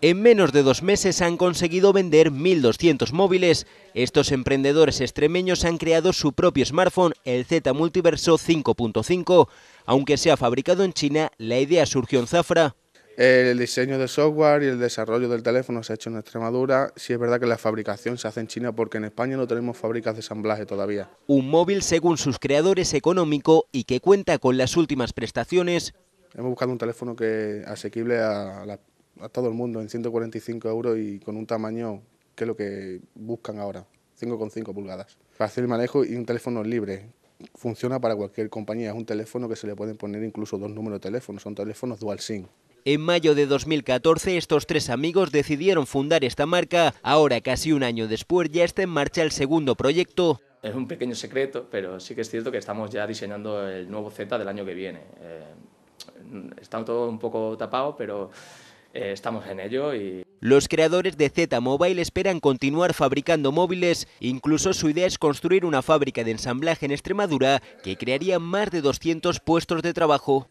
En menos de dos meses han conseguido vender 1.200 móviles. Estos emprendedores extremeños han creado su propio smartphone, el Z Multiverso 5.5. Aunque sea fabricado en China, la idea surgió en Zafra. El diseño de software y el desarrollo del teléfono se ha hecho en Extremadura. Sí es verdad que la fabricación se hace en China porque en España no tenemos fábricas de ensamblaje todavía. Un móvil según sus creadores económico y que cuenta con las últimas prestaciones hemos buscado un teléfono que asequible a, todo el mundo en 145 euros y con un tamaño que es lo que buscan ahora, 5,5 pulgadas. Fácil manejo y un teléfono libre. Funciona para cualquier compañía, es un teléfono que se le pueden poner incluso dos números de teléfono, son teléfonos dual SIM. En mayo de 2014 estos tres amigos decidieron fundar esta marca. Ahora, casi un año después, ya está en marcha el segundo proyecto. Es un pequeño secreto, pero sí que es cierto que estamos ya diseñando el nuevo Z del año que viene. Eh, está todo un poco tapado, pero eh, estamos en ello y... Los creadores de Z Mobile esperan continuar fabricando móviles, incluso su idea es construir una fábrica de ensamblaje en Extremadura que crearía más de 200 puestos de trabajo.